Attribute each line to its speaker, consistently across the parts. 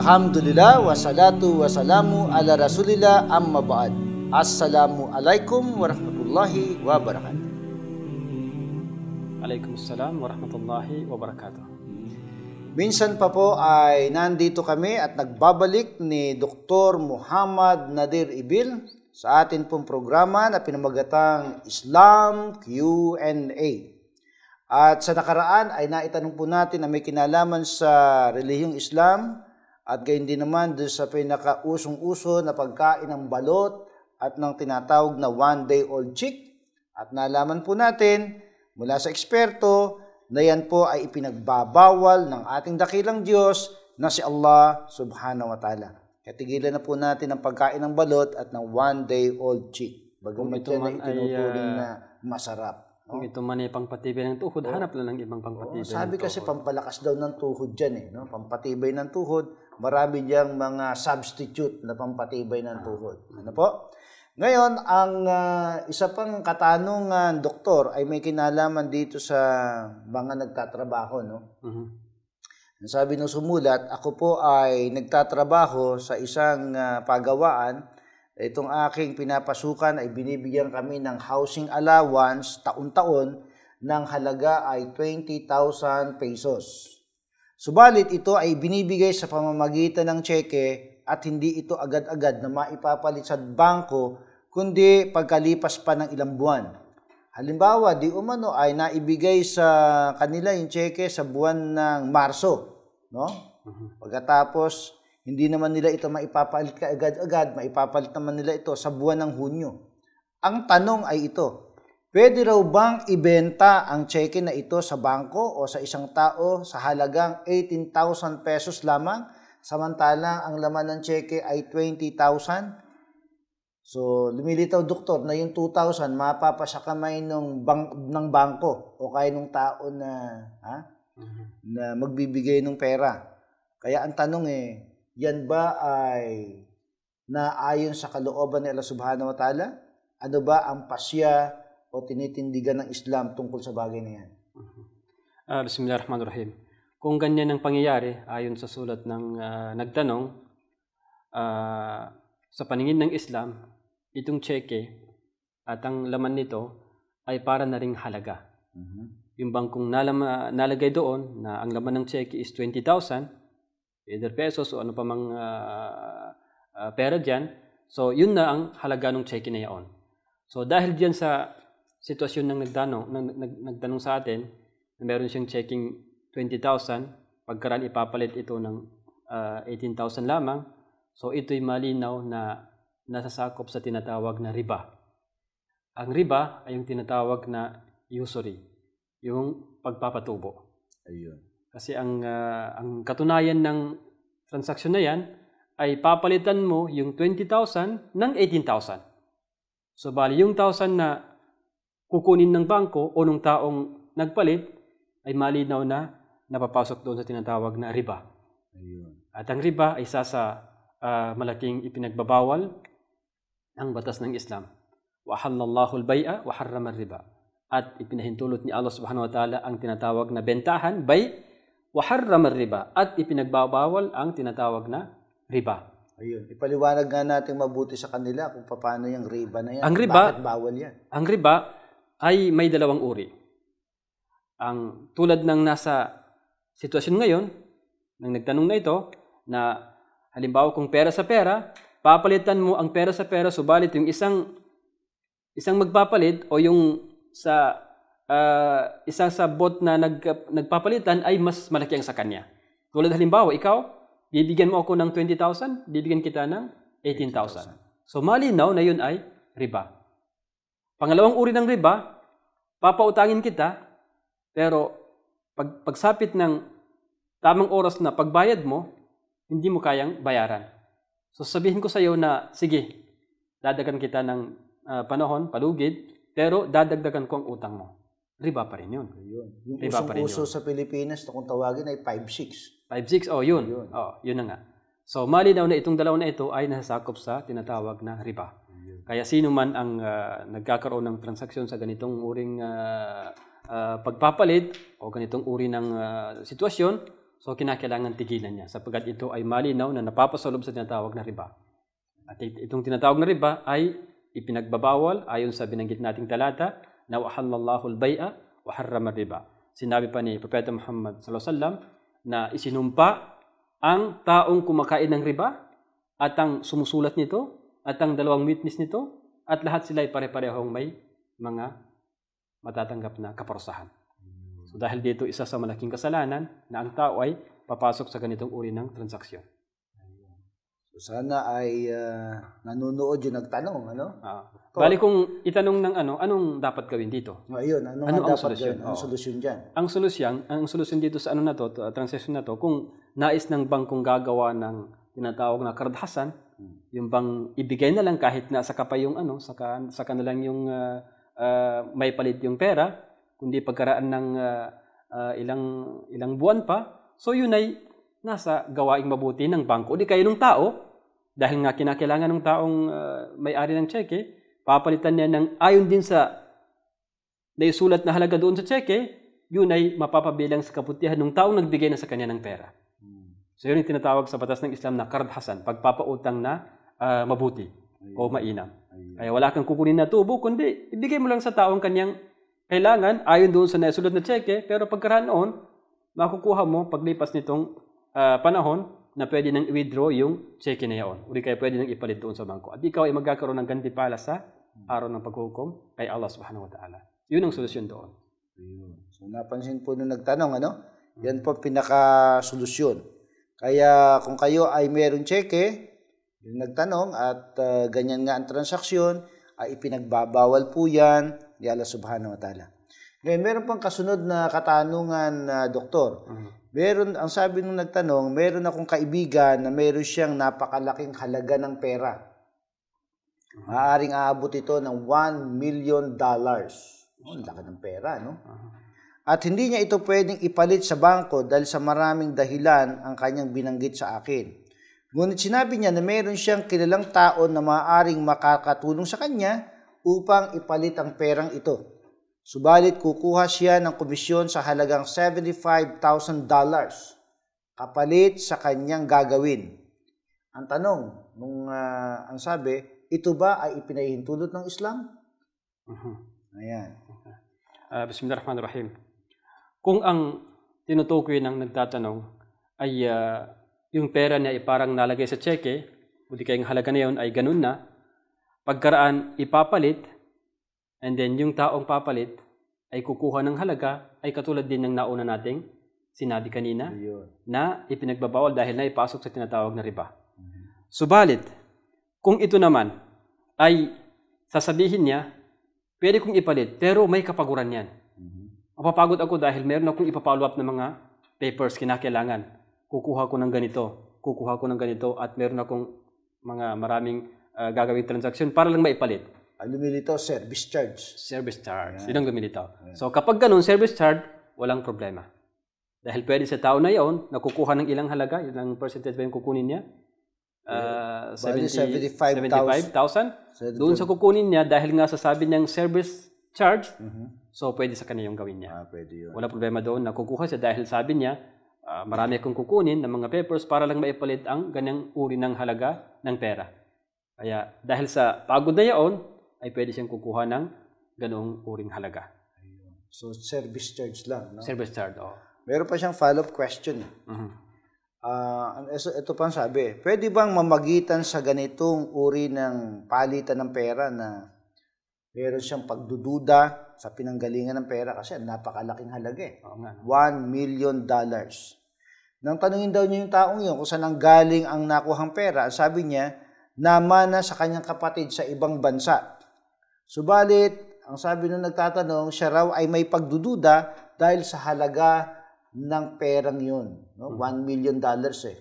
Speaker 1: Alhamdulillah wa salatu wa salamu ala rasulillah amma ba'd. Assalamu alaikum warahmatullahi wabarakatuh.
Speaker 2: Alaikum assalam warahmatullahi wabarakatuh.
Speaker 1: Minsan pa po ay nandito kami at nagbabalik ni Dr. Muhammad Nadir Ibil sa atin pong programa na pinamagatang Islam Q&A. At sa nakaraan ay naitanong po natin na may kinalaman sa relihiyong Islam at gayon din naman doon sa pinakausong-uso na pagkain ng balot at ng tinatawag na one-day-old chick. At nalaman po natin mula sa eksperto na yan po ay ipinagbabawal ng ating dakilang Diyos na si Allah subhanahu wa ta'ala. Katigilan na po natin ang pagkain ng balot at ng one-day-old chick. Bagamat ito man ay itinuturing uh, na masarap.
Speaker 2: Kung ito man ay pangpatibay ng tuhod, oh. hanap lang ng ibang pangpatibay. Oh, sabi ng tuhod. kasi pampalakas daw ng tuhod
Speaker 1: dyan eh. No? Pampatibay ng tuhod, marami diyang mga substitute na pampatibay ng tuhod. Ano po? Ngayon, ang uh, isa pang katanungan, doktor, ay may kinalaman dito sa mga nagtatrabaho, no? Uh-huh. Sabi ng sumulat, ako po ay nagtatrabaho sa isang uh, ah, pagawaan. Itong aking pinapasukan ay binibigyan kami ng housing allowance taon-taon ng halaga ay 20,000 pesos. Subalit ito ay binibigay sa pamamagitan ng tseke at hindi ito agad-agad na maipapalit sa bangko kundi pagkalipas pa ng ilang buwan. Halimbawa, di umano ay naibigay sa kanila yung tseke sa buwan ng Marso. No? Pagkatapos, hindi naman nila ito maipapalit ka agad-agad, maipapalit naman nila ito sa buwan ng Hunyo. Ang tanong ay ito, Pwede raw bang ibenta ang cheque na ito sa bangko o sa isang tao sa halagang 18,000 pesos lamang samantala ang laman ng cheque ay 20,000? So, lumilitaw doktor na yung 2,000 mapapa sa kamay ng, bank, ng bangko o kaya ng tao na, ha? Mm-hmm. na magbibigay ng pera. Kaya ang tanong eh, yan ba ay naayon sa kalooban ni Allah Subhanahu wa Ta'ala? Ano ba ang pasya o tinitindigan ng Islam tungkol sa bagay na yan.
Speaker 2: Uh, Bismillahirrahmanirrahim. Kung ganyan ang pangyayari, ayon sa sulat ng uh, nagtanong, uh, sa paningin ng Islam, itong cheque at ang laman nito ay para na ring halaga. Mm-hmm. Yung bangkong nalama, nalagay doon na ang laman ng cheque is 20,000, either pesos o ano pa mang uh, uh, pera dyan, so yun na ang halaga ng cheque na iyon. So dahil dyan sa sitwasyon ng nagdanong, ng, nag, nagtanong sa atin, na meron siyang checking 20,000, pagkaran ipapalit ito ng uh, ah, 18,000 lamang, so ito'y malinaw na nasasakop sa tinatawag na riba. Ang riba ay yung tinatawag na usury, yung pagpapatubo. Ayun. Kasi ang uh, ang katunayan ng transaksyon na 'yan ay papalitan mo yung 20,000 ng 18,000. So bali yung 1,000 na kukunin ng bangko o nung taong nagpalit, ay malinaw na napapasok doon sa tinatawag na riba. Ayun. At ang riba ay isa sa uh, malaking ipinagbabawal ng batas ng Islam. Wahallallahu al-bay'a wa harrama riba. At ipinahintulot ni Allah subhanahu wa ta'ala ang tinatawag na bentahan, bay, wa harrama riba. At ipinagbabawal ang tinatawag na riba.
Speaker 1: Ayun. Ipaliwanag nga natin mabuti sa kanila kung paano yung riba na yan. Ang riba, Bakit bawal yan?
Speaker 2: Ang riba ay may dalawang uri. Ang tulad ng nasa sitwasyon ngayon, nang nagtanong na ito, na halimbawa kung pera sa pera, papalitan mo ang pera sa pera, subalit yung isang isang magpapalit o yung sa uh, ah, isang sa bot na nag, nagpapalitan ay mas malaki ang sa kanya. Tulad halimbawa, ikaw, bibigyan mo ako ng 20,000, bibigyan kita ng 18,000. So malinaw na yun ay riba. Pangalawang uri ng riba Papautangin kita, pero pag, pagsapit ng tamang oras na pagbayad mo, hindi mo kayang bayaran. So sabihin ko sa iyo na, sige, dadagan kita ng uh, panahon, palugid, pero dadagdagan ko ang utang mo. Riba pa rin yun. Ayun. Yung Riba usong uso
Speaker 1: yun. sa Pilipinas, kung tawagin ay 5-6.
Speaker 2: 5-6, oh yun. yun. Oh, yun na nga. So malinaw na itong dalawa na ito ay nasasakop sa tinatawag na riba. Kaya sino man ang uh, nagkakaroon ng transaksyon sa ganitong uring uh, uh, pagpapalit o ganitong uri ng uh, sitwasyon, so kinakailangan tigilan niya sapagkat ito ay malinaw na napapasalob sa tinatawag na riba. At itong tinatawag na riba ay ipinagbabawal ayon sa binanggit nating talata na wahallallahu al-bay'a wa harrama riba. Sinabi pa ni Propeta Muhammad sallallahu alaihi wasallam na isinumpa ang taong kumakain ng riba at ang sumusulat nito at ang dalawang witness nito at lahat sila ay pare-parehong may mga matatanggap na kaparusahan. So dahil dito isa sa malaking kasalanan na ang tao ay papasok sa ganitong uri ng transaksyon.
Speaker 1: So sana ay uh, nanonood yung nagtanong, ano? Ah.
Speaker 2: Bali kung itanong ng ano, anong dapat gawin dito? Ayun,
Speaker 1: ano, ano ang dapat solusyon? Ang solusyon diyan?
Speaker 2: Ang solusyon, ang solusyon dito sa ano na to, transaction na to, kung nais ng bangkong gagawa ng tinatawag na kardhasan, Hmm. Yung bang ibigay na lang kahit na saka pa yung ano, sa sa na yung uh, uh, may palit yung pera, kundi pagkaraan ng uh, uh, ilang, ilang buwan pa. So yun ay nasa gawaing mabuti ng bangko. Di kaya ng tao, dahil nga kinakailangan ng taong uh, may-ari ng cheque, papalitan niya ng ayon din sa naisulat na halaga doon sa cheque, yun ay mapapabilang sa kaputihan ng taong nagbigay na sa kanya ng pera. So yun yung tinatawag sa batas ng Islam na kard hasan, pagpapautang na uh, mabuti Ayan. o mainam. Ayan. Kaya wala kang kukunin na tubo, kundi ibigay mo lang sa taong kanyang kailangan ayon doon sa naisulod na tseke, pero pagkaraan noon, makukuha mo paglipas nitong uh, panahon na pwede nang i-withdraw yung cheque na yaon. Uri kaya pwede nang ipalit doon sa bangko. At ikaw ay magkakaroon ng ganti sa hmm. araw ng paghukom kay Allah subhanahu wa ta'ala. Yun ang solusyon doon.
Speaker 1: So napansin po nung nagtanong, ano? Yan po pinaka-solusyon kaya kung kayo ay mayroong cheque, yung nagtanong at uh, ganyan nga ang transaksyon, ay ipinagbabawal po yan ni Allah subhanahu wa ta'ala. Ngayon, meron pang kasunod na katanungan na uh, doktor. Mm-hmm. Meron, ang sabi nung nagtanong, meron akong kaibigan na meron siyang napakalaking halaga ng pera. uh Maaaring aabot ito ng 1 million dollars. Oh, laki ng pera, no? Uh-huh. At hindi niya ito pwedeng ipalit sa bangko dahil sa maraming dahilan ang kanyang binanggit sa akin. Ngunit sinabi niya na mayroon siyang kilalang tao na maaaring makakatulong sa kanya upang ipalit ang perang ito. Subalit kukuha siya ng komisyon sa halagang $75,000 kapalit sa kanyang gagawin. Ang tanong, nung uh, ang sabi, ito ba ay ipinahihintulot ng Islam?
Speaker 2: Uh-huh. Ayan. Uh, Bismillahirrahmanirrahim. Kung ang tinutukoy ng nagtatanong ay uh, yung pera niya ay parang nalagay sa cheque, o di kayang halaga na yun ay ganun na, pagkaraan ipapalit, and then yung taong papalit ay kukuha ng halaga ay katulad din ng nauna nating sinabi kanina Ayun. na ipinagbabawal dahil na ipasok sa tinatawag na riba. Mm-hmm. Subalit, kung ito naman ay sasabihin niya, pwede kong ipalit pero may kapaguran yan. Mapapagod ako dahil meron akong ipapollow up ng mga papers kinakailangan. Kukuha ko ng ganito, kukuha ko ng ganito, at meron akong mga maraming uh, gagawing transaction para lang maipalit.
Speaker 1: Ang lumilitaw, service charge. Service charge. Yeah. Yun ang
Speaker 2: lumilitaw. Yeah. So kapag ganun, service charge, walang problema. Dahil pwede sa tao na yon, nakukuha ng ilang halaga, ilang percentage ba yung kukunin niya? Uh, 75,000. 75, 75 doon sa kukunin niya dahil nga sasabi niyang service charge, mm-hmm. So, pwede sa kanya yung gawin niya. Ah, pwede yun. Wala problema doon. Nakukuha siya dahil sabi niya, uh, marami akong kukunin ng mga papers para lang maipalit ang ganyang uri ng halaga ng pera. Kaya dahil sa pagod na yaon, ay pwede siyang kukuha ng ganoong uring halaga.
Speaker 1: Ayun. So, service charge lang. No? Service charge, oo. Oh. Meron pa siyang follow-up question. Mm-hmm. Uh, ah, ito pa ang sabi, pwede bang mamagitan sa ganitong uri ng palitan ng pera na meron siyang pagdududa sa pinanggalingan ng pera kasi napakalaking halaga eh. Oo nga. 1 million dollars. Nang tanungin daw niya yung taong yun kung saan ang galing ang nakuhang pera, sabi niya, namana sa kanyang kapatid sa ibang bansa. Subalit, ang sabi nung nagtatanong, siya raw ay may pagdududa dahil sa halaga ng perang yun. No? 1 hmm. million dollars eh.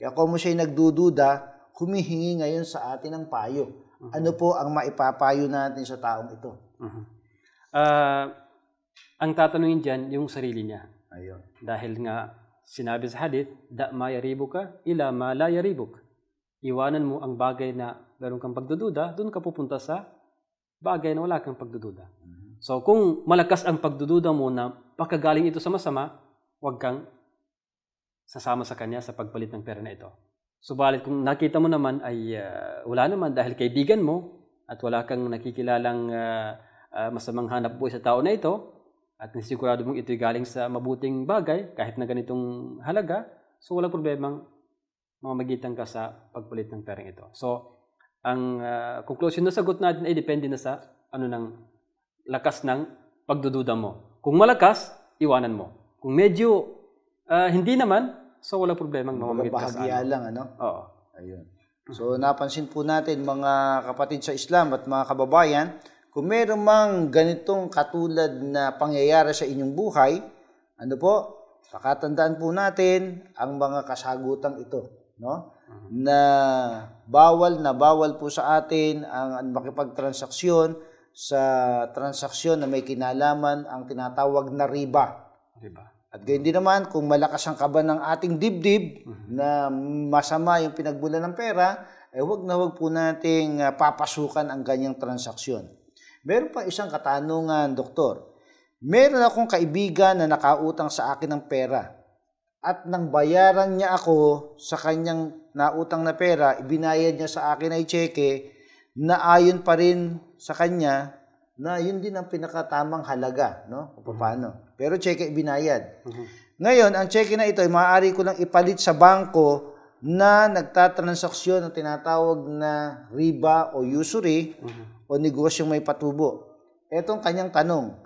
Speaker 1: Kaya kung mo siya'y nagdududa, humihingi ngayon sa atin ng payo. Hmm. Ano po ang maipapayo natin sa taong ito?
Speaker 2: Uh-huh uh, ang tatanungin dyan, yung sarili niya. Ayun. Dahil nga, sinabi sa hadith, da ma yaribuka ila ma la Iwanan mo ang bagay na meron kang pagdududa, doon ka pupunta sa bagay na wala kang pagdududa. Mm-hmm. So kung malakas ang pagdududa mo na pakagaling ito sa masama, huwag kang sasama sa kanya sa pagpalit ng pera na ito. Subalit kung nakita mo naman ay uh, wala naman dahil kaibigan mo at wala kang nakikilalang uh, Ah, masamang hanap buhay sa tao na ito, at nasigurado mong ito'y galing sa mabuting bagay, kahit na ganitong halaga, so walang problemang mamamagitan ka sa pagpalit ng perang ito. So, ang uh, conclusion na sagot natin ay depende na sa ano ng lakas ng pagdududa mo. Kung malakas, iwanan mo. Kung medyo uh, hindi naman, so wala problemang mamamagit ka sa ano. lang, ano? Oo. Ayun.
Speaker 1: So, napansin po natin mga kapatid sa Islam at mga kababayan, kung meron mang ganitong katulad na pangyayari sa inyong buhay, ano po, pakatandaan po natin ang mga kasagutang ito, no? Mm-hmm. Na bawal na bawal po sa atin ang makipagtransaksyon sa transaksyon na may kinalaman ang tinatawag na riba. Riba. At gayon din naman, kung malakas ang kaba ng ating dibdib mm-hmm. na masama yung pinagbula ng pera, eh wag na wag po nating ah, papasukan ang ganyang transaksyon. Meron pa isang katanungan, doktor. Meron akong kaibigan na nakautang sa akin ng pera at nang bayaran niya ako sa kanyang nautang na pera, ibinayad niya sa akin ay cheque na ayon pa rin sa kanya na yun din ang pinakatamang halaga, no? O paano? Pero cheque ibinayad. Uh-huh. Ngayon, ang cheque na ito ay maaari ko lang ipalit sa bangko na nagtatransaksyon na tinatawag na riba o usury uh-huh. o negosyong may patubo. Etong kanyang tanong,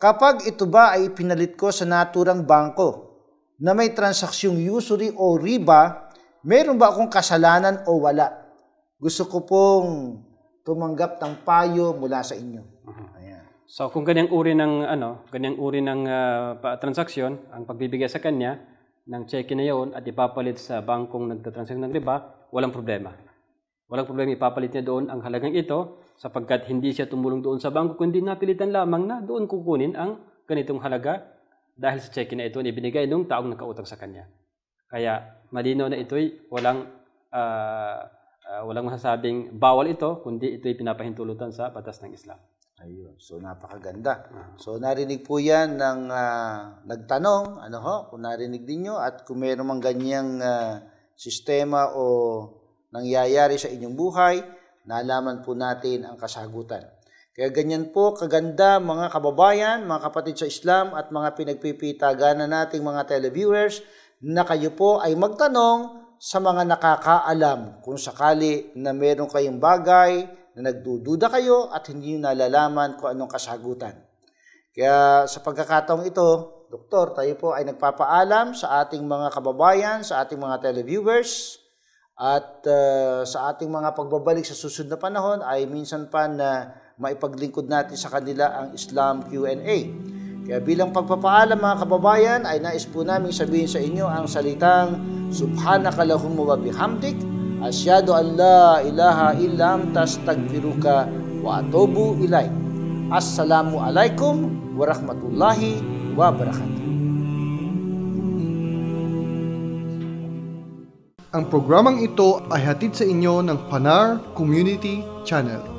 Speaker 1: kapag ito ba ay pinalit ko sa naturang bangko na may transaksyong usury o riba, meron ba akong kasalanan o wala? Gusto ko pong tumanggap ng payo mula sa inyo. Mm-hmm.
Speaker 2: Ayan. So kung ganyang uri ng ano, ganyang uri ng uh, ah, transaksyon ang pagbibigay sa kanya, ng cheque na yon at ipapalit sa bangkong nagtatransact ng riba, walang problema. Walang problema ipapalit niya doon ang halagang ito sapagkat hindi siya tumulong doon sa bangko kundi napilitan lamang na doon kukunin ang ganitong halaga dahil sa cheque na ito na ibinigay ng taong nakautang sa kanya. Kaya malinaw na ito'y walang uh, uh, walang masasabing bawal ito kundi ito'y pinapahintulutan sa batas ng Islam.
Speaker 1: Ayun. So napakaganda. So narinig po 'yan ng uh, nagtanong, ano ho, kung narinig din niyo at kung mayroon mang ganyang uh, sistema o nangyayari sa inyong buhay, nalaman po natin ang kasagutan. Kaya ganyan po kaganda mga kababayan, mga kapatid sa Islam at mga pinagpipitaganan nating mga televiewers na kayo po ay magtanong sa mga nakakaalam kung sakali na meron kayong bagay na nagdududa kayo at hindi nyo nalalaman kung anong kasagutan. Kaya sa pagkakataong ito, Doktor, tayo po ay nagpapaalam sa ating mga kababayan, sa ating mga televiewers, at uh, sa ating mga pagbabalik sa susunod na panahon ay minsan pa na maipaglingkod natin sa kanila ang Islam Q&A. Kaya bilang pagpapaalam mga kababayan ay nais po namin sabihin sa inyo ang salitang Subhanakallahumma wa bihamdik Asyadu an la ilaha illa anta astaghfiruka wa atubu ilaik. Assalamu alaikum warahmatullahi wabarakatuh.
Speaker 2: Ang programang ito ay hatid sa inyo ng Panar Community Channel.